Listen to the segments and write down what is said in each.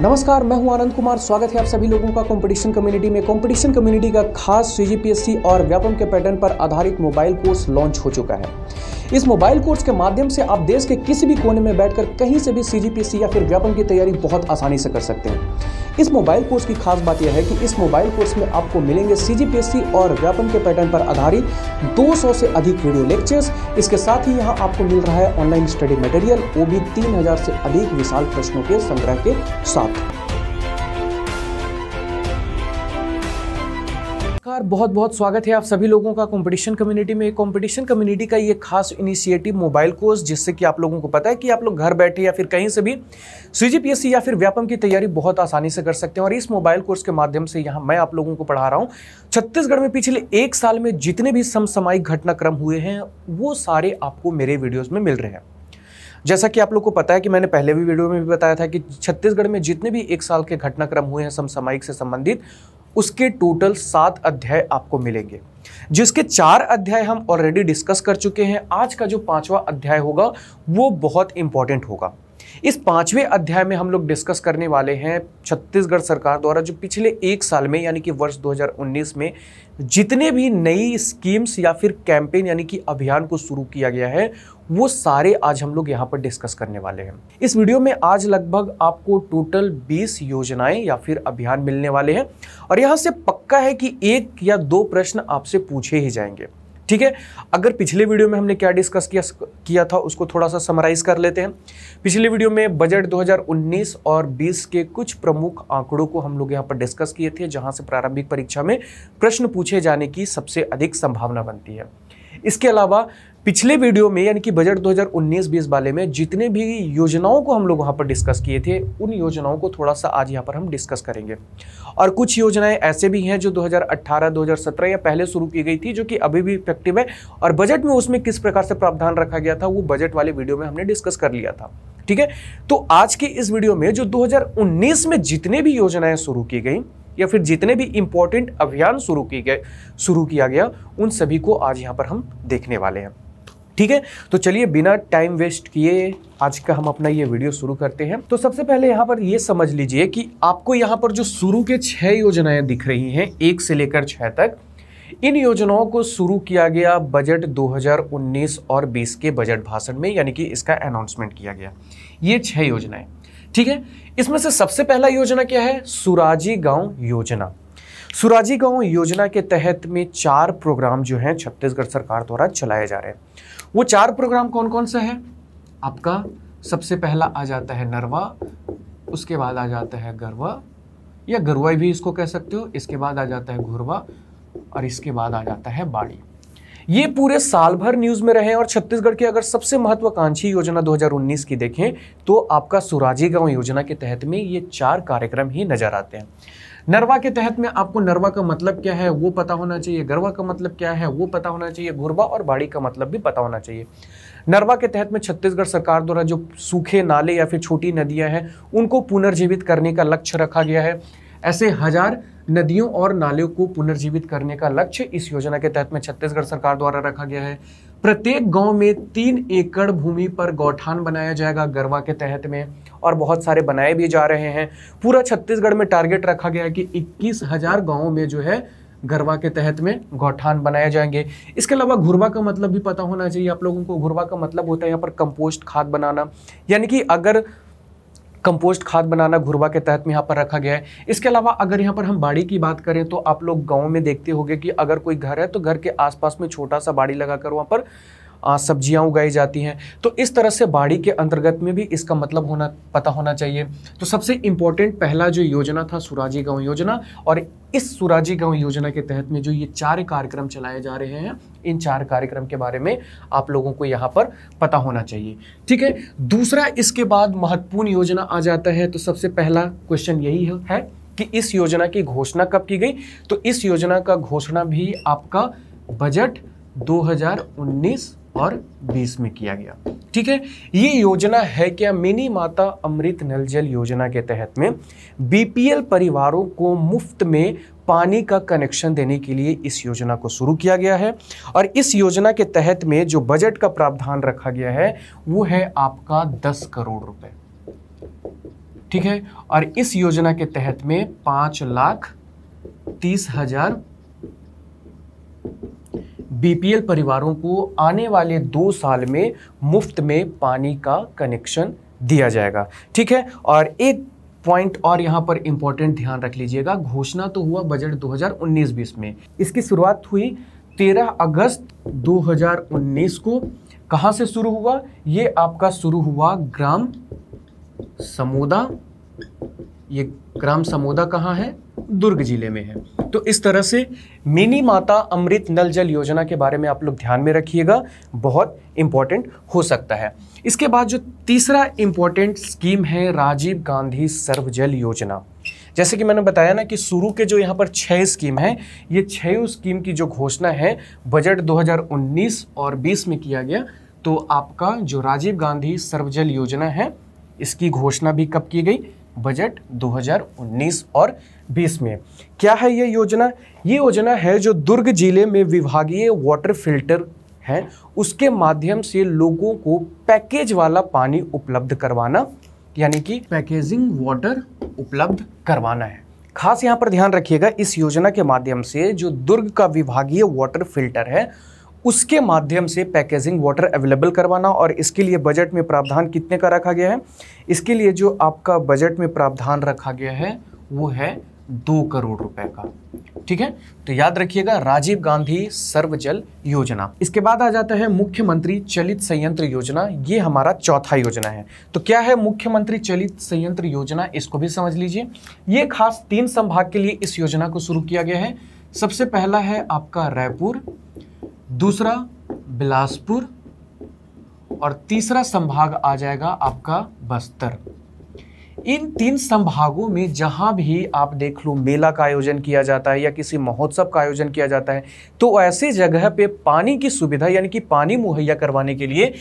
नमस्कार मैं हूं आनंद कुमार स्वागत है आप सभी लोगों का कंपटीशन कम्युनिटी में कंपटीशन कम्युनिटी का खास सी और व्यापम के पैटर्न पर आधारित मोबाइल कोर्स लॉन्च हो चुका है इस मोबाइल कोर्स के माध्यम से आप देश के किसी भी कोने में बैठकर कहीं से भी सी या फिर व्यापन की तैयारी बहुत आसानी से कर सकते हैं इस मोबाइल कोर्स की खास बात यह है कि इस मोबाइल कोर्स में आपको मिलेंगे सी और व्यापन के पैटर्न पर आधारित 200 से अधिक वीडियो लेक्चर्स इसके साथ ही यहाँ आपको मिल रहा है ऑनलाइन स्टडी मटेरियल वो भी 3000 से अधिक विशाल प्रश्नों के संग्रह के साथ नमस्कार बहुत बहुत स्वागत है आप सभी लोगों का कंपटीशन कम्युनिटी में कंपटीशन कम्युनिटी का ये खास इनिशिएटिव मोबाइल कोर्स जिससे कि आप लोगों को पता है कि आप लोग घर बैठे या फिर कहीं से भी सीजीपीएससी या फिर व्यापम की तैयारी बहुत आसानी से कर सकते हैं और इस मोबाइल कोर्स के माध्यम से यहाँ मैं आप लोगों को पढ़ा रहा हूँ छत्तीसगढ़ में पिछले एक साल में जितने भी समसामयिक घटनाक्रम हुए हैं वो सारे आपको मेरे वीडियोज़ में मिल रहे हैं जैसा कि आप लोग को पता है कि मैंने पहले भी वीडियो में भी बताया था कि छत्तीसगढ़ में जितने भी एक साल के घटनाक्रम हुए हैं समसामयिक से संबंधित उसके टोटल सात अध्याय आपको मिलेंगे जिसके चार अध्याय हम ऑलरेडी डिस्कस कर चुके हैं आज का जो पांचवा अध्याय होगा वो बहुत इंपॉर्टेंट होगा इस पांचवें अध्याय में हम लोग डिस्कस करने वाले हैं छत्तीसगढ़ सरकार द्वारा जो पिछले एक साल में यानी कि वर्ष 2019 में जितने भी नई स्कीम्स या फिर कैंपेन यानी कि अभियान को शुरू किया गया है वो सारे आज हम लोग यहाँ पर डिस्कस करने वाले हैं इस वीडियो में आज लगभग आपको टोटल 20 योजनाएं या फिर अभियान मिलने वाले हैं और यहाँ से पक्का है कि एक या दो प्रश्न आपसे पूछे ही जाएंगे ठीक है अगर पिछले वीडियो में हमने क्या डिस्कस किया किया था उसको थोड़ा सा समराइज कर लेते हैं पिछले वीडियो में बजट 2019 और 20 के कुछ प्रमुख आंकड़ों को हम लोग यहाँ पर डिस्कस किए थे जहाँ से प्रारंभिक परीक्षा में प्रश्न पूछे जाने की सबसे अधिक संभावना बनती है इसके अलावा पिछले वीडियो में यानी कि बजट 2019-20 वाले में जितने भी योजनाओं को हम लोग वहाँ पर डिस्कस किए थे उन योजनाओं को थोड़ा सा आज यहाँ पर हम डिस्कस करेंगे और कुछ योजनाएं ऐसे भी हैं जो 2018, 2017 या पहले शुरू की गई थी जो कि अभी भी इफेक्टिव है और बजट में उसमें किस प्रकार से प्रावधान रखा गया था वो बजट वाले वीडियो में हमने डिस्कस कर लिया था ठीक है तो आज के इस वीडियो में जो दो में जितने भी योजनाएँ शुरू की गई या फिर जितने भी इम्पोर्टेंट अभियान शुरू किए गए शुरू किया गया उन सभी को आज यहाँ पर हम देखने वाले हैं ठीक है तो चलिए बिना टाइम वेस्ट किए आज का हम अपना ये वीडियो शुरू करते हैं तो सबसे पहले यहाँ पर ये समझ लीजिए कि आपको यहाँ पर जो शुरू के छह योजनाएं दिख रही हैं एक से लेकर छह तक इन योजनाओं को शुरू किया गया बजट 2019 और 20 के बजट भाषण में यानी कि इसका अनाउंसमेंट किया गया ये छह योजनाएं ठीक है इसमें से सबसे पहला योजना क्या है सुराजी गांव योजना सुराजी गांव योजना के तहत में चार प्रोग्राम जो हैं छत्तीसगढ़ सरकार द्वारा चलाए जा रहे हैं वो चार प्रोग्राम कौन कौन सा है आपका सबसे पहला आ जाता है नरवा उसके बाद आ जाता है गरवा या गरुआ भी इसको कह सकते हो इसके बाद आ जाता है घुरवा और इसके बाद आ जाता है बाड़ी ये पूरे साल भर न्यूज में रहे और छत्तीसगढ़ की अगर सबसे महत्वाकांक्षी योजना 2019 की देखें तो आपका सुराजी गांव योजना के तहत में ये चार कार्यक्रम ही नजर आते हैं नरवा के तहत में आपको नरवा का मतलब क्या है वो पता होना चाहिए गरवा का मतलब क्या है वो पता होना चाहिए घुरबा और बाड़ी का मतलब भी पता होना चाहिए नरवा के तहत में छत्तीसगढ़ सरकार द्वारा जो सूखे नाले या फिर छोटी नदियां हैं उनको पुनर्जीवित करने का लक्ष्य रखा गया है ऐसे हजार नदियों और नालों को पुनर्जीवित करने का लक्ष्य इस योजना के तहत में छत्तीसगढ़ सरकार द्वारा रखा गया है प्रत्येक गांव में तीन एकड़ भूमि पर गौठान बनाया जाएगा गरवा के तहत में और बहुत सारे बनाए भी जा रहे हैं पूरा छत्तीसगढ़ में टारगेट रखा गया है कि इक्कीस हज़ार गाँव में जो है गरबा के तहत में गौठान बनाए जाएंगे इसके अलावा घुरवा का मतलब भी पता होना चाहिए आप लोगों को घुरवा का मतलब होता है यहाँ पर कंपोस्ट खाद बनाना यानी कि अगर कंपोस्ट खाद बनाना घुरवा के तहत में यहाँ पर रखा गया है इसके अलावा अगर यहाँ पर हम बाड़ी की बात करें तो आप लोग गाँव में देखते होंगे कि अगर कोई घर है तो घर के आसपास में छोटा सा बाड़ी लगाकर वहाँ पर सब्जियां उगाई जाती हैं तो इस तरह से बाड़ी के अंतर्गत में भी इसका मतलब होना पता होना चाहिए तो सबसे इम्पोर्टेंट पहला जो योजना था सुराजी गांव योजना और इस सुराजी गांव योजना के तहत में जो ये चार कार्यक्रम चलाए जा रहे हैं इन चार कार्यक्रम के बारे में आप लोगों को यहाँ पर पता होना चाहिए ठीक है दूसरा इसके बाद महत्वपूर्ण योजना आ जाता है तो सबसे पहला क्वेश्चन यही है कि इस योजना की घोषणा कब की गई तो इस योजना का घोषणा भी आपका बजट 2019 और 20 में किया गया ठीक है ये योजना है क्या मिनी माता अमृत नल जल योजना के तहत में बीपीएल परिवारों को मुफ्त में पानी का कनेक्शन देने के लिए इस योजना को शुरू किया गया है और इस योजना के तहत में जो बजट का प्रावधान रखा गया है वो है आपका दस करोड़ रुपए ठीक है और इस योजना के तहत में पांच लाख तीस हजार बीपीएल परिवारों को आने वाले दो साल में मुफ्त में पानी का कनेक्शन दिया जाएगा ठीक है और एक पॉइंट और यहाँ पर इंपॉर्टेंट ध्यान रख लीजिएगा घोषणा तो हुआ बजट 2019-20 में इसकी शुरुआत हुई 13 अगस्त 2019 को कहाँ से शुरू हुआ ये आपका शुरू हुआ ग्राम समोदा ये ग्राम समोदा कहाँ है दुर्ग जिले में है तो इस तरह से मिनी माता अमृत नल जल योजना के बारे में आप लोग ध्यान में रखिएगा बहुत इम्पॉर्टेंट हो सकता है इसके बाद जो तीसरा इम्पॉर्टेंट स्कीम है राजीव गांधी सर्वजल योजना जैसे कि मैंने बताया ना कि शुरू के जो यहाँ पर छः स्कीम हैं ये छः स्कीम की जो घोषणा है बजट 2019 और 20 में किया गया तो आपका जो राजीव गांधी सर्वजल योजना है इसकी घोषणा भी कब की गई बजट 2019 और 20 में क्या है ये योजना ये योजना है जो दुर्ग जिले में विभागीय वाटर फिल्टर है उसके माध्यम से लोगों को पैकेज वाला पानी उपलब्ध करवाना यानी कि पैकेजिंग वाटर उपलब्ध करवाना है खास यहाँ पर ध्यान रखिएगा इस योजना के माध्यम से जो दुर्ग का विभागीय वाटर फिल्टर है उसके माध्यम से पैकेजिंग वाटर अवेलेबल करवाना और इसके लिए बजट में प्रावधान कितने का रखा गया है इसके लिए जो आपका बजट में प्रावधान रखा गया है वो है दो करोड़ रुपए का ठीक है तो याद रखिएगा राजीव गांधी सर्वजल योजना इसके बाद आ जाता है मुख्यमंत्री चलित संयंत्र योजना ये हमारा चौथा योजना है तो क्या है मुख्यमंत्री चलित संयंत्र योजना इसको भी समझ लीजिए ये खास तीन संभाग के लिए इस योजना को शुरू किया गया है सबसे पहला है आपका रायपुर दूसरा बिलासपुर और तीसरा संभाग आ जाएगा आपका बस्तर इन तीन संभागों में जहाँ भी आप देख लो मेला का आयोजन किया जाता है या किसी महोत्सव का आयोजन किया जाता है तो ऐसे जगह पे पानी की सुविधा यानी कि पानी मुहैया करवाने के लिए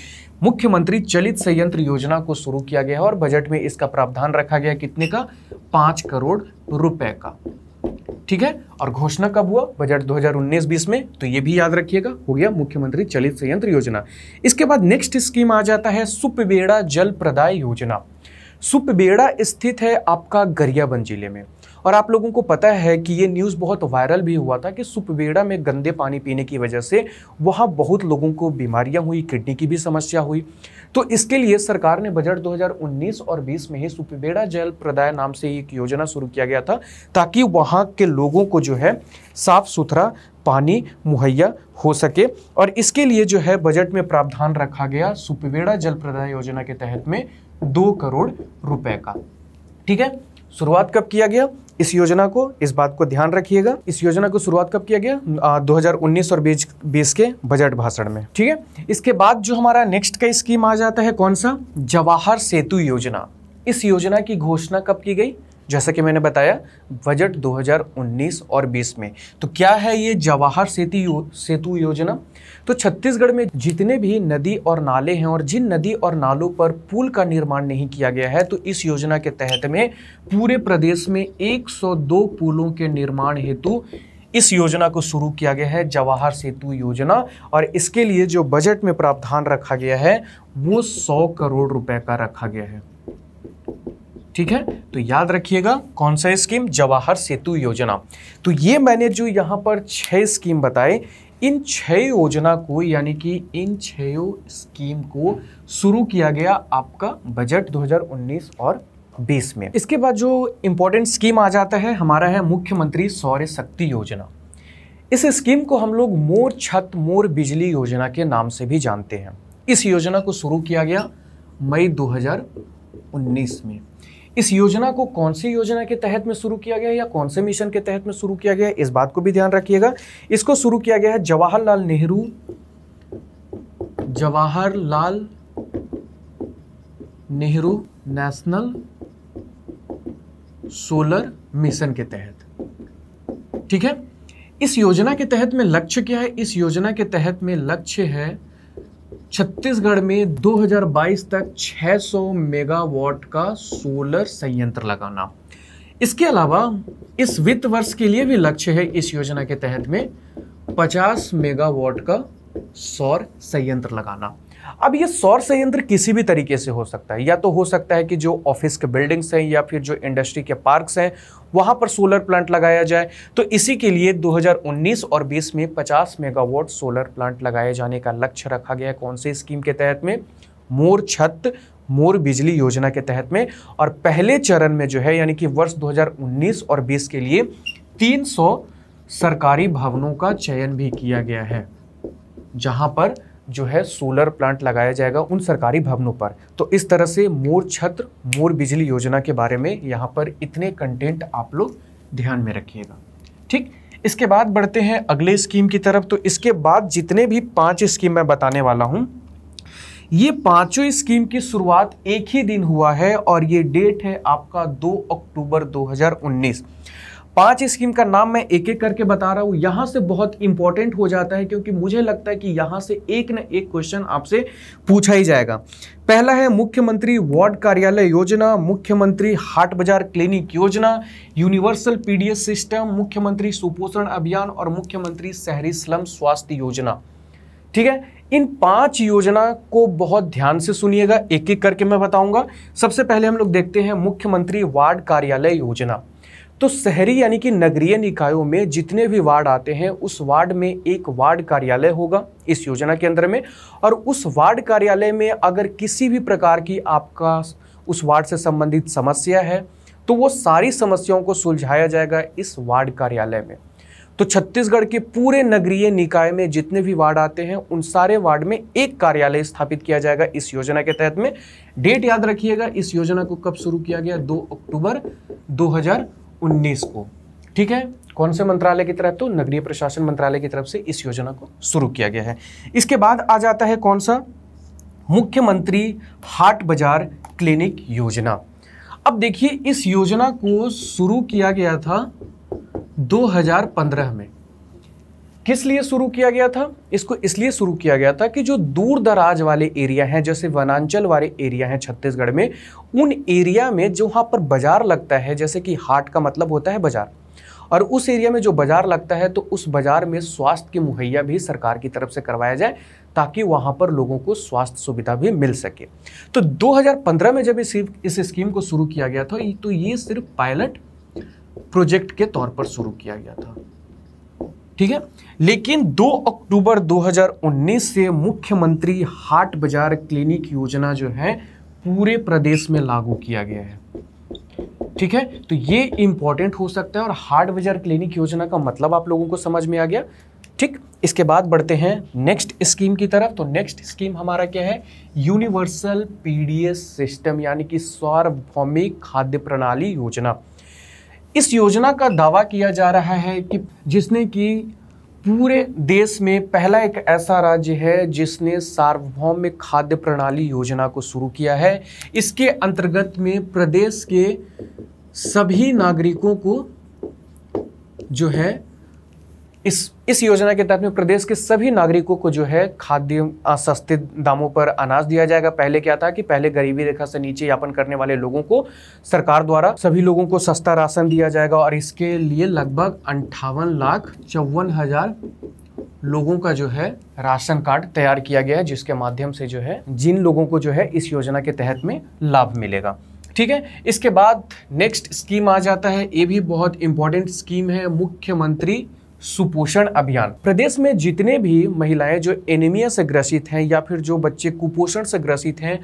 मुख्यमंत्री चलित संयंत्र योजना को शुरू किया गया है और बजट में इसका प्रावधान रखा गया कितने का पाँच करोड़ रुपए का ठीक है और घोषणा कब हुआ बजट 2019-20 में तो ये भी याद रखिएगा हो गया मुख्यमंत्री चलित संयंत्र योजना इसके बाद नेक्स्ट स्कीम आ जाता है सुपबेड़ा जल प्रदाय योजना सुपबेड़ा स्थित है आपका गरियाबंद जिले में और आप लोगों को पता है कि ये न्यूज़ बहुत वायरल भी हुआ था कि सुपवेड़ा में गंदे पानी पीने की वजह से वहाँ बहुत लोगों को बीमारियाँ हुई किडनी की भी समस्या हुई तो इसके लिए सरकार ने बजट 2019 और 20 में ही सुपवेड़ा जल प्रदाय नाम से एक योजना शुरू किया गया था ताकि वहाँ के लोगों को जो है साफ़ सुथरा पानी मुहैया हो सके और इसके लिए जो है बजट में प्रावधान रखा गया सुपवेड़ा जल प्रदाय योजना के तहत में दो करोड़ रुपए का ठीक है शुरुआत कब किया गया इस योजना को इस बात को ध्यान रखिएगा इस योजना को शुरुआत कब किया गया दो हजार उन्नीस और बीस बीस के बजट भाषण में ठीक है इसके बाद जो हमारा नेक्स्ट का स्कीम आ जाता है कौन सा जवाहर सेतु योजना इस योजना की घोषणा कब की गई जैसा कि मैंने बताया बजट 2019 और 20 में तो क्या है ये जवाहर सेतु यो, सेतु योजना तो छत्तीसगढ़ में जितने भी नदी और नाले हैं और जिन नदी और नालों पर पुल का निर्माण नहीं किया गया है तो इस योजना के तहत में पूरे प्रदेश में 102 पुलों के निर्माण हेतु इस योजना को शुरू किया गया है जवाहर सेतु योजना और इसके लिए जो बजट में प्रावधान रखा गया है वो सौ करोड़ रुपए का रखा गया है ठीक है तो याद रखिएगा कौन सा स्कीम जवाहर सेतु योजना तो ये मैंने जो यहाँ पर छः स्कीम बताए इन छः योजना को यानी कि इन छयों स्कीम को शुरू किया गया आपका बजट 2019 और 20 में इसके बाद जो इम्पोर्टेंट स्कीम आ जाता है हमारा है मुख्यमंत्री सौर्य शक्ति योजना इस स्कीम को हम लोग मोर छत मोर बिजली योजना के नाम से भी जानते हैं इस योजना को शुरू किया गया मई 2019 में इस योजना को कौन सी योजना के तहत में शुरू किया गया या कौन से मिशन के तहत में शुरू किया गया इस बात को भी ध्यान रखिएगा इसको शुरू किया गया है Jawaharlal Nehru Jawaharlal Nehru national solar mission के तहत ठीक है इस योजना के तहत में लक्ष्य क्या है इस योजना के तहत में लक्ष्य है छत्तीसगढ़ में 2022 तक 600 मेगावाट का सोलर संयंत्र लगाना इसके अलावा इस वित्त वर्ष के लिए भी लक्ष्य है इस योजना के तहत में 50 मेगावाट का सौर संयंत्र लगाना अब ये सौर संयंत्र किसी भी तरीके से हो सकता है या तो हो सकता है कि जो ऑफिस के बिल्डिंग्स हैं या फिर जो इंडस्ट्री के पार्क्स हैं वहाँ पर सोलर प्लांट लगाया जाए तो इसी के लिए 2019 और 20 में 50 मेगावाट सोलर प्लांट लगाए जाने का लक्ष्य रखा गया है कौन से स्कीम के तहत में मोर छत मोर बिजली योजना के तहत में और पहले चरण में जो है यानी कि वर्ष 2019 और 20 के लिए 300 सरकारी भवनों का चयन भी किया गया है जहां पर जो है सोलर प्लांट लगाया जाएगा उन सरकारी भवनों पर तो इस तरह से मोर छत्र मोर बिजली योजना के बारे में यहाँ पर इतने कंटेंट आप लोग ध्यान में रखिएगा ठीक इसके बाद बढ़ते हैं अगले स्कीम की तरफ तो इसके बाद जितने भी पांच स्कीम मैं बताने वाला हूँ ये पांचों स्कीम की शुरुआत एक ही दिन हुआ है और ये डेट है आपका 2 अक्टूबर 2019 पांच स्कीम का नाम मैं एक एक करके बता रहा हूँ यहाँ से बहुत इंपॉर्टेंट हो जाता है क्योंकि मुझे लगता है कि यहाँ से एक न एक क्वेश्चन आपसे पूछा ही जाएगा पहला है मुख्यमंत्री वार्ड कार्यालय योजना मुख्यमंत्री हाट बाजार क्लिनिक योजना यूनिवर्सल पीडीएस सिस्टम मुख्यमंत्री सुपोषण अभियान और मुख्यमंत्री शहरी स्लम स्वास्थ्य योजना ठीक है इन पांच योजना को बहुत ध्यान से सुनिएगा एक एक करके मैं बताऊंगा सबसे पहले हम लोग देखते हैं मुख्यमंत्री वार्ड कार्यालय योजना तो शहरी यानी कि नगरीय निकायों में जितने भी वार्ड आते हैं उस वार्ड में एक वार्ड कार्यालय होगा इस योजना के अंदर में और उस वार्ड कार्यालय में अगर किसी भी प्रकार की आपका उस वार्ड से संबंधित समस्या है तो वो सारी समस्याओं को सुलझाया जाएगा इस वार्ड कार्यालय में तो छत्तीसगढ़ के पूरे नगरीय निकाय में जितने भी वार्ड आते हैं उन सारे वार्ड में एक कार्यालय स्थापित किया जाएगा इस योजना के तहत में डेट याद रखिएगा इस योजना को कब शुरू किया गया 2 अक्टूबर 2000 2019 को ठीक है कौन से मंत्रालय की तरफ तो नगरीय प्रशासन मंत्रालय की तरफ से इस योजना को शुरू किया गया है इसके बाद आ जाता है कौन सा मुख्यमंत्री हाट बाजार क्लिनिक योजना अब देखिए इस योजना को शुरू किया गया था 2015 में किस लिए शुरू किया गया था इसको इसलिए शुरू किया गया था कि जो दूर दराज वाले एरिया हैं जैसे वनांचल वाले एरिया हैं छत्तीसगढ़ में उन एरिया में जो वहाँ पर बाज़ार लगता है जैसे कि हाट का मतलब होता है बाज़ार और उस एरिया में जो बाज़ार लगता है तो उस बाज़ार में स्वास्थ्य की मुहैया भी सरकार की तरफ से करवाया जाए ताकि वहाँ पर लोगों को स्वास्थ्य सुविधा भी मिल सके तो 2015 में जब इस इस स्कीम को शुरू किया गया था तो ये सिर्फ पायलट प्रोजेक्ट के तौर पर शुरू किया गया था ठीक है लेकिन 2 अक्टूबर 2019 से मुख्यमंत्री हाट बाजार क्लिनिक योजना जो है पूरे प्रदेश में लागू किया गया है ठीक है तो ये इंपॉर्टेंट हो सकता है और हाट बाजार क्लिनिक योजना का मतलब आप लोगों को समझ में आ गया ठीक इसके बाद बढ़ते हैं नेक्स्ट स्कीम की तरफ तो नेक्स्ट स्कीम हमारा क्या है यूनिवर्सल पीडीएस सिस्टम यानी कि सार्वभौमिक खाद्य प्रणाली योजना इस योजना का दावा किया जा रहा है कि जिसने कि पूरे देश में पहला एक ऐसा राज्य है जिसने सार्वभौम खाद्य प्रणाली योजना को शुरू किया है इसके अंतर्गत में प्रदेश के सभी नागरिकों को जो है इस इस योजना के तहत में प्रदेश के सभी नागरिकों को जो है खाद्य सस्ते दामों पर अनाज दिया जाएगा पहले क्या था कि पहले गरीबी रेखा से नीचे यापन करने वाले लोगों को सरकार द्वारा सभी लोगों को सस्ता राशन दिया जाएगा और इसके लिए लगभग अंठावन लाख चौवन हजार लोगों का जो है राशन कार्ड तैयार किया गया है जिसके माध्यम से जो है जिन लोगों को जो है इस योजना के तहत में लाभ मिलेगा ठीक है इसके बाद नेक्स्ट स्कीम आ जाता है ये भी बहुत इंपॉर्टेंट स्कीम है मुख्यमंत्री सुपोषण अभियान प्रदेश में जितने भी महिलाएं जो एनीमिया से ग्रसित हैं या फिर जो बच्चे कुपोषण से ग्रसित हैं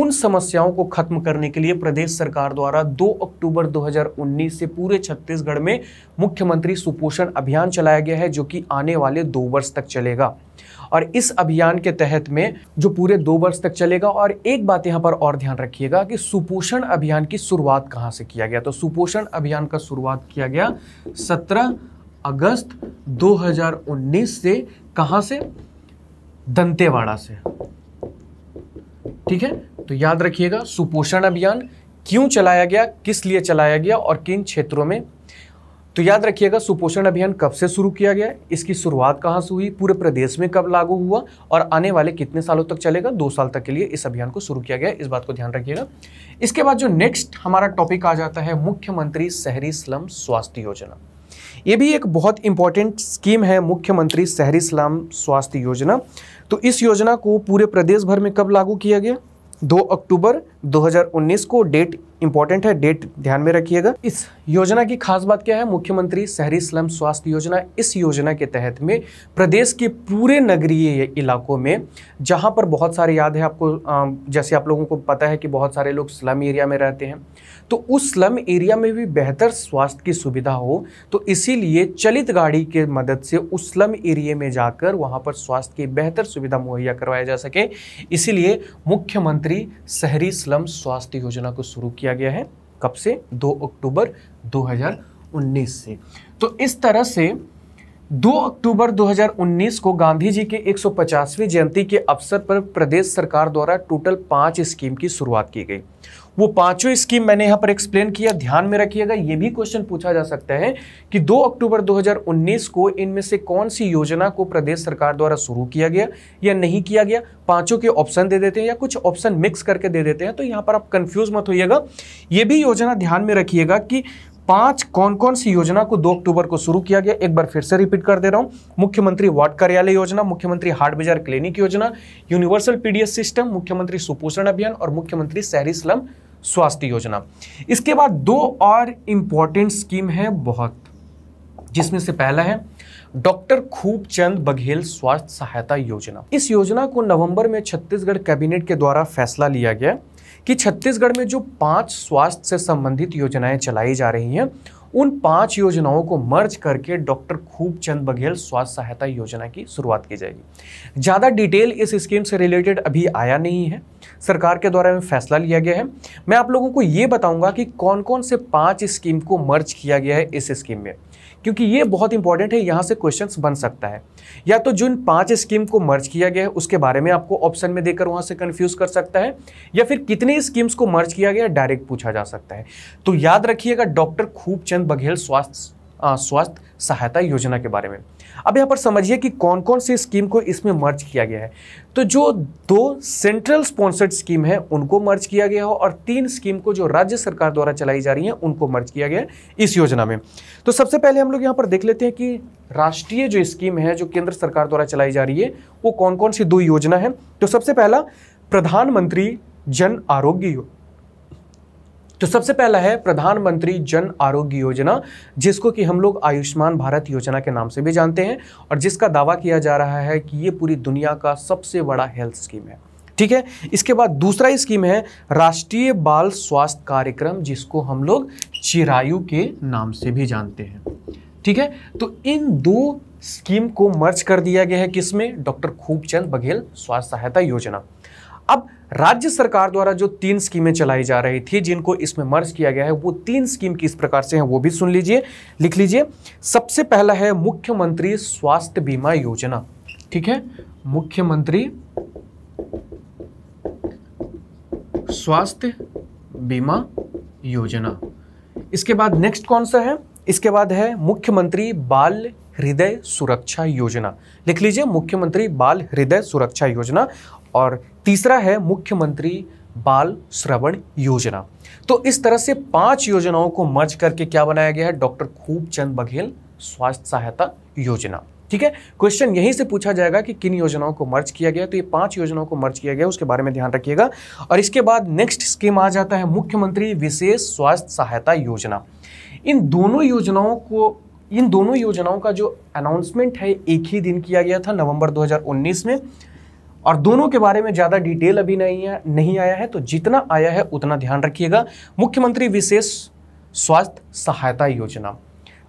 उन समस्याओं को खत्म करने के लिए प्रदेश सरकार द्वारा 2 अक्टूबर 2019 से पूरे छत्तीसगढ़ में मुख्यमंत्री सुपोषण अभियान चलाया गया है जो कि आने वाले दो वर्ष तक चलेगा और इस अभियान के तहत में जो पूरे दो वर्ष तक चलेगा और एक बात यहाँ पर और ध्यान रखिएगा कि सुपोषण अभियान की शुरुआत कहाँ से किया गया तो सुपोषण अभियान का शुरुआत किया गया सत्रह अगस्त 2019 से कहां से दंतेवाड़ा से ठीक है तो याद रखिएगा सुपोषण अभियान क्यों चलाया गया किस लिए चलाया गया और किन क्षेत्रों में तो याद रखिएगा सुपोषण अभियान कब से शुरू किया गया इसकी शुरुआत कहां से हुई पूरे प्रदेश में कब लागू हुआ और आने वाले कितने सालों तक चलेगा दो साल तक के लिए इस अभियान को शुरू किया गया इस बात को ध्यान रखिएगा इसके बाद जो नेक्स्ट हमारा टॉपिक आ जाता है मुख्यमंत्री शहरी स्लम स्वास्थ्य योजना ये भी एक बहुत इंपॉर्टेंट स्कीम है मुख्यमंत्री शहरी सलाम स्वास्थ्य योजना तो इस योजना को पूरे प्रदेश भर में कब लागू किया गया दो अक्टूबर 2019 को डेट इंपॉर्टेंट है डेट ध्यान में रखिएगा इस योजना की खास बात क्या है मुख्यमंत्री शहरी स्लम स्वास्थ्य योजना इस योजना के तहत में प्रदेश के पूरे नगरीय इलाकों में जहाँ पर बहुत सारे याद है आपको जैसे आप लोगों को पता है कि बहुत सारे लोग स्लम एरिया में रहते हैं तो उस स्लम एरिया में भी बेहतर स्वास्थ्य की सुविधा हो तो इसीलिए चलित गाड़ी के मदद से उस स्लम एरिए में जाकर वहाँ पर स्वास्थ्य की बेहतर सुविधा मुहैया करवाया जा सके इसीलिए मुख्यमंत्री शहरी स्लम स्वास्थ्य योजना को शुरू किया गया है कब से दो अक्टूबर 2019 से तो इस तरह से 2 अक्टूबर 2019 को गांधी जी के 150वीं जयंती के अवसर पर प्रदेश सरकार द्वारा टोटल पांच स्कीम की शुरुआत की गई वो पांचों स्कीम मैंने यहाँ पर एक्सप्लेन किया ध्यान में रखिएगा ये भी क्वेश्चन पूछा जा सकता है कि 2 अक्टूबर 2019 को इनमें से कौन सी योजना को प्रदेश सरकार द्वारा शुरू किया गया या नहीं किया गया पांचों के ऑप्शन दे देते हैं या कुछ ऑप्शन मिक्स करके दे देते हैं तो यहाँ पर आप कंफ्यूज मत होइएगा ये भी योजना ध्यान में रखिएगा कि पांच कौन कौन सी योजना को 2 अक्टूबर को शुरू किया गया एक बार फिर से रिपीट कर दे रहा हूं मुख्यमंत्री वार्ड कार्यालय योजना मुख्यमंत्री हाट बाजार क्लिनिक योजना यूनिवर्सल पीडीएस सिस्टम मुख्यमंत्री सुपोषण अभियान और मुख्यमंत्री शहरी स्लम स्वास्थ्य योजना इसके बाद दो और इंपॉर्टेंट स्कीम है बहुत जिसमें से पहला है डॉक्टर खूब चंद बघेल स्वास्थ्य सहायता योजना इस योजना को नवंबर में छत्तीसगढ़ कैबिनेट के द्वारा फैसला लिया गया कि छत्तीसगढ़ में जो पांच स्वास्थ्य से संबंधित योजनाएं चलाई जा रही हैं उन पांच योजनाओं को मर्ज करके डॉक्टर खूबचंद बघेल स्वास्थ्य सहायता योजना की शुरुआत की जाएगी ज़्यादा डिटेल इस स्कीम से रिलेटेड अभी आया नहीं है सरकार के द्वारा में फैसला लिया गया है मैं आप लोगों को ये बताऊंगा कि कौन कौन से पांच स्कीम को मर्ज किया गया है इस स्कीम में क्योंकि ये बहुत इंपॉर्टेंट है यहाँ से क्वेश्चंस बन सकता है या तो जिन पांच स्कीम को मर्ज किया गया है उसके बारे में आपको ऑप्शन में देकर वहाँ से कन्फ्यूज कर सकता है या फिर कितने स्कीम्स को मर्ज किया गया डायरेक्ट पूछा जा सकता है तो याद रखिएगा डॉक्टर खूबचंद बघेल स्वास्थ्य स्वास्थ्य सहायता योजना के बारे में अब यहाँ पर समझिए कि कौन कौन सी स्कीम को इसमें मर्ज किया गया है तो जो दो सेंट्रल स्पॉन्सर्ड स्कीम है उनको मर्ज किया गया हो और तीन स्कीम को जो राज्य सरकार द्वारा चलाई जा रही है उनको मर्ज किया गया है इस योजना में तो सबसे पहले हम लोग यहाँ पर देख लेते हैं कि राष्ट्रीय जो स्कीम है जो केंद्र सरकार द्वारा चलाई जा रही है वो कौन कौन सी दो योजना है तो सबसे पहला प्रधानमंत्री जन आरोग्य तो सबसे पहला है प्रधानमंत्री जन आरोग्य योजना जिसको कि हम लोग आयुष्मान भारत योजना के नाम से भी जानते हैं और जिसका दावा किया जा रहा है कि ये पूरी दुनिया का सबसे बड़ा हेल्थ स्कीम है ठीक है इसके बाद दूसरा स्कीम है राष्ट्रीय बाल स्वास्थ्य कार्यक्रम जिसको हम लोग चिरायु के नाम से भी जानते हैं ठीक है तो इन दो स्कीम को मर्ज कर दिया गया है किसमें डॉक्टर खूबचंद बघेल स्वास्थ्य सहायता योजना अब राज्य सरकार द्वारा जो तीन स्कीमें चलाई जा रही थी जिनको इसमें मर्ज किया गया है वो तीन स्कीम किस प्रकार से हैं वो भी सुन लीजिए लिख लीजिए सबसे पहला है मुख्यमंत्री स्वास्थ्य बीमा योजना ठीक है मुख्यमंत्री स्वास्थ्य बीमा योजना इसके बाद नेक्स्ट कौन सा है इसके बाद है मुख्यमंत्री बाल हृदय सुरक्षा योजना लिख लीजिए मुख्यमंत्री बाल हृदय सुरक्षा योजना और तीसरा है मुख्यमंत्री बाल श्रवण योजना तो इस तरह से पांच योजनाओं को मर्ज करके क्या बनाया गया है डॉक्टर खूबचंद बघेल स्वास्थ्य सहायता योजना ठीक है क्वेश्चन यहीं से पूछा जाएगा कि किन योजनाओं को मर्ज किया गया तो ये पांच योजनाओं को मर्ज किया गया उसके बारे में ध्यान रखिएगा और इसके बाद नेक्स्ट स्कीम आ जाता है मुख्यमंत्री विशेष स्वास्थ्य सहायता योजना इन दोनों योजनाओं को इन दोनों योजनाओं का जो अनाउंसमेंट है एक ही दिन किया गया था नवंबर 2019 में और दोनों के बारे में ज़्यादा डिटेल अभी नहीं है नहीं आया है तो जितना आया है उतना ध्यान रखिएगा मुख्यमंत्री विशेष स्वास्थ्य सहायता योजना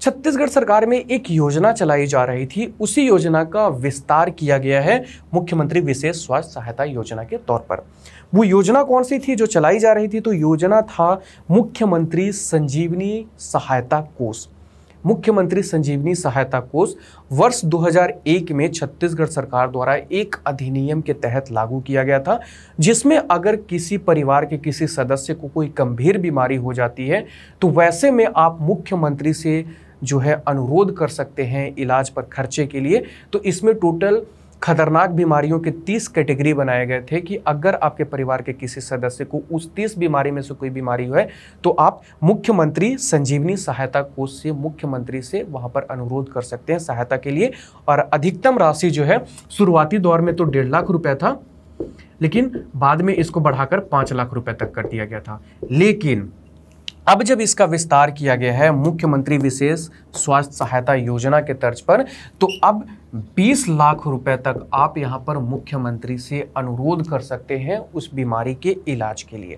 छत्तीसगढ़ सरकार में एक योजना चलाई जा रही थी उसी योजना का विस्तार किया गया है मुख्यमंत्री विशेष स्वास्थ्य सहायता योजना के तौर पर वो योजना कौन सी थी जो चलाई जा रही थी तो योजना था मुख्यमंत्री संजीवनी सहायता कोष मुख्यमंत्री संजीवनी सहायता कोष वर्ष 2001 में छत्तीसगढ़ सरकार द्वारा एक अधिनियम के तहत लागू किया गया था जिसमें अगर किसी परिवार के किसी सदस्य को कोई गंभीर बीमारी हो जाती है तो वैसे में आप मुख्यमंत्री से जो है अनुरोध कर सकते हैं इलाज पर खर्चे के लिए तो इसमें टोटल खतरनाक बीमारियों के 30 कैटेगरी बनाए गए थे कि अगर आपके परिवार के किसी सदस्य को उस 30 बीमारी में से कोई बीमारी है तो आप मुख्यमंत्री संजीवनी सहायता कोष से मुख्यमंत्री से वहाँ पर अनुरोध कर सकते हैं सहायता के लिए और अधिकतम राशि जो है शुरुआती दौर में तो डेढ़ लाख रुपये था लेकिन बाद में इसको बढ़ाकर पाँच लाख रुपए तक कर दिया गया था लेकिन अब जब इसका विस्तार किया गया है मुख्यमंत्री विशेष स्वास्थ्य सहायता योजना के तर्ज पर तो अब 20 लाख रुपए तक आप यहां पर मुख्यमंत्री से अनुरोध कर सकते हैं उस बीमारी के इलाज के लिए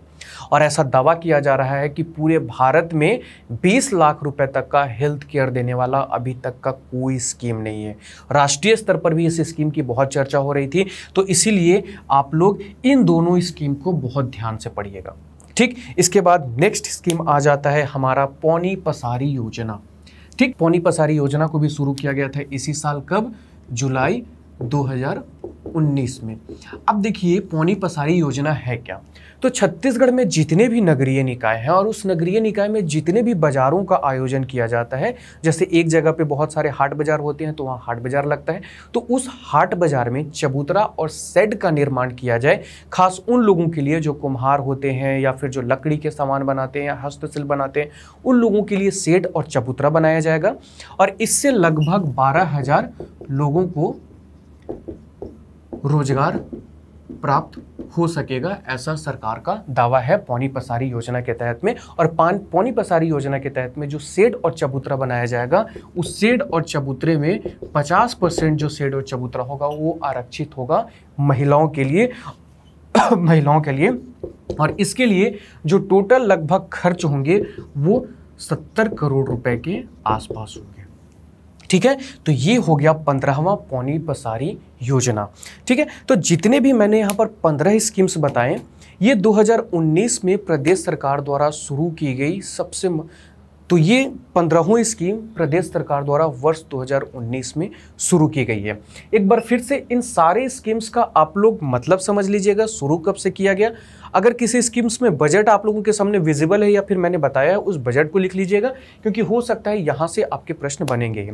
और ऐसा दावा किया जा रहा है कि पूरे भारत में 20 लाख रुपए तक का हेल्थ केयर देने वाला अभी तक का कोई स्कीम नहीं है राष्ट्रीय स्तर पर भी इस स्कीम की बहुत चर्चा हो रही थी तो इसीलिए आप लोग इन दोनों स्कीम को बहुत ध्यान से पढ़िएगा ठीक इसके बाद नेक्स्ट स्कीम आ जाता है हमारा पौनी पसारी योजना ठीक पौनी पसारी योजना को भी शुरू किया गया था इसी साल कब जुलाई 2019 में अब देखिए पौनी पसारी योजना है क्या तो छत्तीसगढ़ में जितने भी नगरीय निकाय हैं और उस नगरीय निकाय में जितने भी बाज़ारों का आयोजन किया जाता है जैसे एक जगह पे बहुत सारे हाट बाज़ार होते हैं तो वहाँ हाट बाज़ार लगता है तो उस हाट बाज़ार में चबूतरा और सेड का निर्माण किया जाए खास उन लोगों के लिए जो कुम्हार होते हैं या फिर जो लकड़ी के सामान बनाते हैं या हस्तशिल्प बनाते हैं उन लोगों के लिए सेड और चबूतरा बनाया जाएगा और इससे लगभग बारह लोगों को रोजगार प्राप्त हो सकेगा ऐसा सरकार का दावा है पौनी पसारी योजना के तहत में और पान पौनी पसारी योजना के तहत में जो सेड और चबूतरा बनाया जाएगा उस सेड और चबूतरे में 50 परसेंट जो सेड और चबूतरा होगा वो आरक्षित होगा महिलाओं के लिए महिलाओं के लिए और इसके लिए जो टोटल लगभग खर्च होंगे वो सत्तर करोड़ रुपए के आसपास होंगे ठीक है तो ये हो गया पंद्रहवा पौनी पसारी योजना ठीक है तो जितने भी मैंने यहाँ पर पंद्रह स्कीम्स बताएं ये 2019 में प्रदेश सरकार द्वारा शुरू की गई सबसे म... तो ये पंद्रहवीं स्कीम प्रदेश सरकार द्वारा वर्ष 2019 में शुरू की गई है एक बार फिर से इन सारे स्कीम्स का आप लोग मतलब समझ लीजिएगा शुरू कब से किया गया अगर किसी स्कीम्स में बजट आप लोगों के सामने विजिबल है या फिर मैंने बताया है उस बजट को लिख लीजिएगा क्योंकि हो सकता है यहाँ से आपके प्रश्न बनेंगे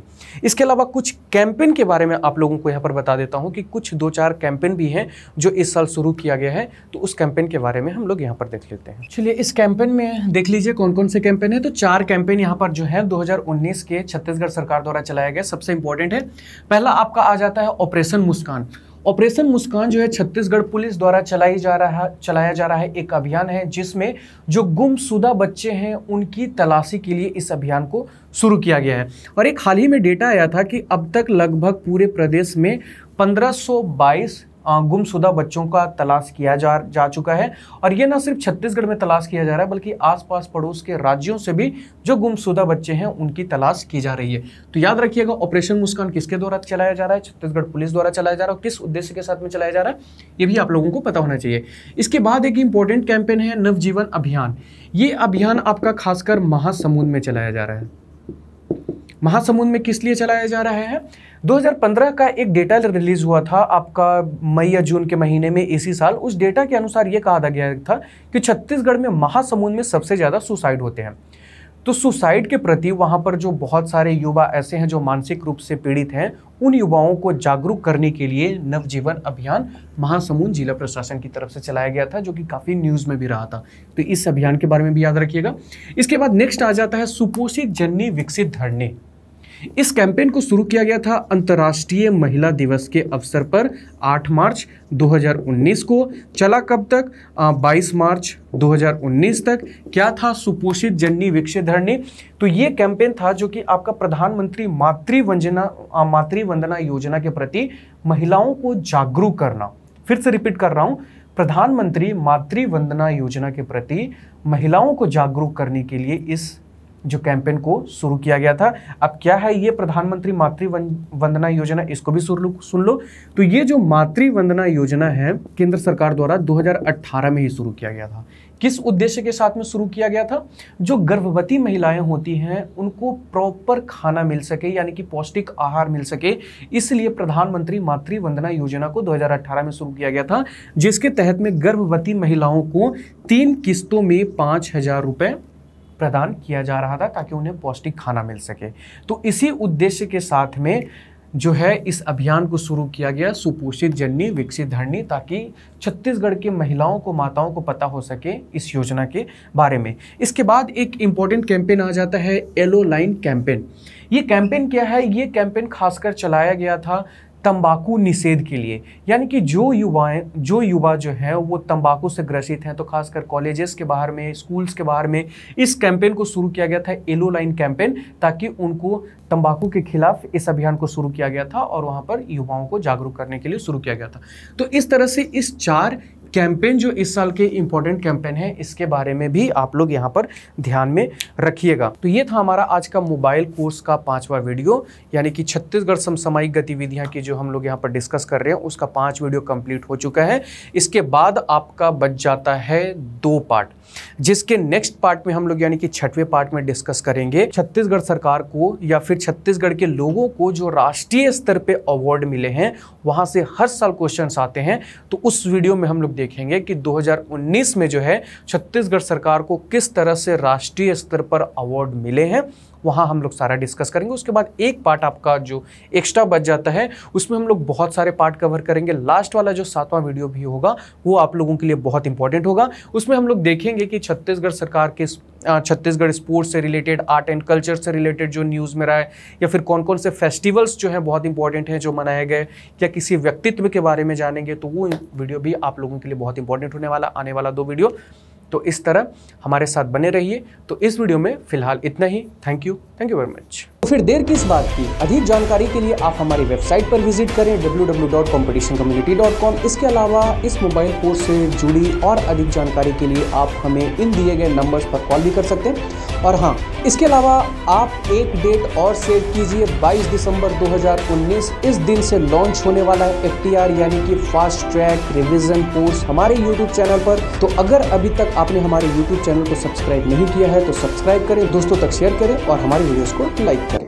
इसके अलावा कुछ कैंपेन के बारे में आप लोगों को यहाँ पर बता देता हूँ कि कुछ दो चार कैंपेन भी हैं जो इस साल शुरू किया गया है तो उस कैंपेन के बारे में हम लोग यहाँ पर देख लेते हैं चलिए इस कैंपेन में देख लीजिए कौन कौन से कैंपेन है तो चार कैंपेन यहाँ पर जो हैं 2019 के छत्तीसगढ़ सरकार द्वारा चलाया गया सबसे इंपॉर्टेंट है पहला आपका आ जाता है ऑपरेशन मुस्कान ऑपरेशन मुस्कान जो है छत्तीसगढ़ पुलिस द्वारा चलाई जा रहा चलाया जा रहा है एक अभियान है जिसमें जो गुमशुदा बच्चे हैं उनकी तलाशी के लिए इस अभियान को शुरू किया गया है और एक हाल ही में डेटा आया था कि अब तक लगभग पूरे प्रदेश में 1522 गुमशुदा बच्चों का तलाश किया जा जा चुका है और ये ना सिर्फ छत्तीसगढ़ में तलाश किया जा रहा है बल्कि आसपास पड़ोस के राज्यों से भी जो गुमशुदा बच्चे हैं उनकी तलाश की जा रही है तो याद रखिएगा ऑपरेशन मुस्कान किसके द्वारा चलाया जा रहा है छत्तीसगढ़ पुलिस द्वारा चलाया जा रहा है किस उद्देश्य के साथ में चलाया जा रहा है ये भी आप लोगों को पता होना चाहिए इसके बाद एक इंपॉर्टेंट कैंपेन है नवजीवन अभियान ये अभियान आपका खासकर महासमुंद में चलाया जा रहा है महासमुंद में किस लिए चलाया जा रहा है 2015 का एक डेटा रिलीज हुआ था आपका मई या जून के महीने में इसी साल उस डेटा के अनुसार ये कहा गया था कि छत्तीसगढ़ में महासमुंद में सबसे ज़्यादा सुसाइड होते हैं तो सुसाइड के प्रति वहाँ पर जो बहुत सारे युवा ऐसे हैं जो मानसिक रूप से पीड़ित हैं उन युवाओं को जागरूक करने के लिए नवजीवन अभियान महासमुंद जिला प्रशासन की तरफ से चलाया गया था जो कि काफ़ी न्यूज़ में भी रहा था तो इस अभियान के बारे में भी याद रखिएगा इसके बाद नेक्स्ट आ जाता है सुपोषित जननी विकसित धरने इस कैंपेन को शुरू किया गया था अंतर्राष्ट्रीय महिला दिवस के अवसर पर 8 मार्च 2019 को चला कब तक 22 मार्च 2019 तक क्या था सुपोषित जननी विक्षेधर ने तो ये कैंपेन था जो कि आपका प्रधानमंत्री मातृवंजना मातृवंदना योजना के प्रति महिलाओं को जागरूक करना फिर से रिपीट कर रहा हूँ प्रधानमंत्री मातृवंदना योजना के प्रति महिलाओं को जागरूक करने के लिए इस जो कैंपेन को शुरू किया गया था अब क्या है ये प्रधानमंत्री मातृ वंदना योजना इसको भी सुन लो तो ये जो मातृ वंदना योजना है केंद्र सरकार द्वारा 2018 में ही शुरू किया गया था किस उद्देश्य के साथ में शुरू किया गया था जो गर्भवती महिलाएं होती हैं उनको प्रॉपर खाना मिल सके यानी कि पौष्टिक आहार मिल सके इसलिए प्रधानमंत्री मातृ वंदना योजना को 2018 में शुरू किया गया था जिसके तहत में गर्भवती महिलाओं को तीन किस्तों में पाँच हजार रुपये प्रदान किया जा रहा था ताकि उन्हें पौष्टिक खाना मिल सके तो इसी उद्देश्य के साथ में जो है इस अभियान को शुरू किया गया सुपोषित जननी विकसित धरनी ताकि छत्तीसगढ़ के महिलाओं को माताओं को पता हो सके इस योजना के बारे में इसके बाद एक इम्पॉर्टेंट कैंपेन आ जाता है येलो लाइन कैंपेन ये कैंपेन क्या है ये कैंपेन खासकर चलाया गया था तंबाकू निषेध के लिए यानी कि जो युवाएं जो युवा जो हैं वो तंबाकू से ग्रसित हैं तो खासकर कॉलेजेस के बाहर में स्कूल्स के बाहर में इस कैंपेन को शुरू किया गया था येलो लाइन कैंपेन ताकि उनको तंबाकू के खिलाफ इस अभियान को शुरू किया गया था और वहाँ पर युवाओं को जागरूक करने के लिए शुरू किया गया था तो इस तरह से इस चार कैंपेन जो इस साल के इंपॉर्टेंट कैंपेन है इसके बारे में भी आप लोग यहाँ पर ध्यान में रखिएगा तो ये था हमारा आज का मोबाइल कोर्स का पांचवा वीडियो यानी कि छत्तीसगढ़ समसामयिक गतिविधियाँ की जो हम लोग यहाँ पर डिस्कस कर रहे हैं उसका पाँच वीडियो कंप्लीट हो चुका है इसके बाद आपका बच जाता है दो पार्ट जिसके नेक्स्ट पार्ट में हम लोग यानी कि छठवें पार्ट में डिस्कस करेंगे छत्तीसगढ़ सरकार को या फिर छत्तीसगढ़ के लोगों को जो राष्ट्रीय स्तर पर अवार्ड मिले हैं वहाँ से हर साल क्वेश्चन आते हैं तो उस वीडियो में हम लोग देखेंगे कि 2019 में जो है छत्तीसगढ़ सरकार को किस तरह से राष्ट्रीय स्तर पर अवार्ड मिले हैं वहाँ हम लोग सारा डिस्कस करेंगे उसके बाद एक पार्ट आपका जो एक्स्ट्रा बच जाता है उसमें हम लोग बहुत सारे पार्ट कवर करेंगे लास्ट वाला जो सातवां वीडियो भी होगा वो आप लोगों के लिए बहुत इंपॉर्टेंट होगा उसमें हम लोग देखेंगे कि छत्तीसगढ़ सरकार के छत्तीसगढ़ स्पोर्ट्स से रिलेटेड आर्ट एंड कल्चर से रिलेटेड जो न्यूज़ में रहा है या फिर कौन कौन से फेस्टिवल्स जो हैं बहुत इंपॉर्टेंट हैं जो मनाए गए या किसी व्यक्तित्व के बारे में जानेंगे तो वो वीडियो भी आप लोगों के लिए बहुत इंपॉर्टेंट होने वाला आने वाला दो वीडियो तो इस तरह हमारे साथ बने रहिए तो इस वीडियो में फिलहाल इतना ही thank you thank you very much फिर देर किस बात की अधिक जानकारी के लिए आप हमारी वेबसाइट पर विजिट करें www.competitioncommunity.com इसके अलावा इस मोबाइल कोर्स से जुड़ी और अधिक जानकारी के लिए आप हमें इन दिए गए नंबर्स पर कॉल भी कर सकते हैं और हाँ इसके अलावा आप एक डेट और सेव कीजिए 22 दिसंबर 2019 इस दिन से लॉन्च होने वाला टी आर यानी कि फास्ट ट्रैक रिविजन कोर्स हमारे यूट्यूब चैनल पर तो अगर अभी तक आपने हमारे यूट्यूब चैनल को सब्सक्राइब नहीं किया है तो सब्सक्राइब करें दोस्तों तक शेयर करें और हमारे वीडियोज़ को लाइक करें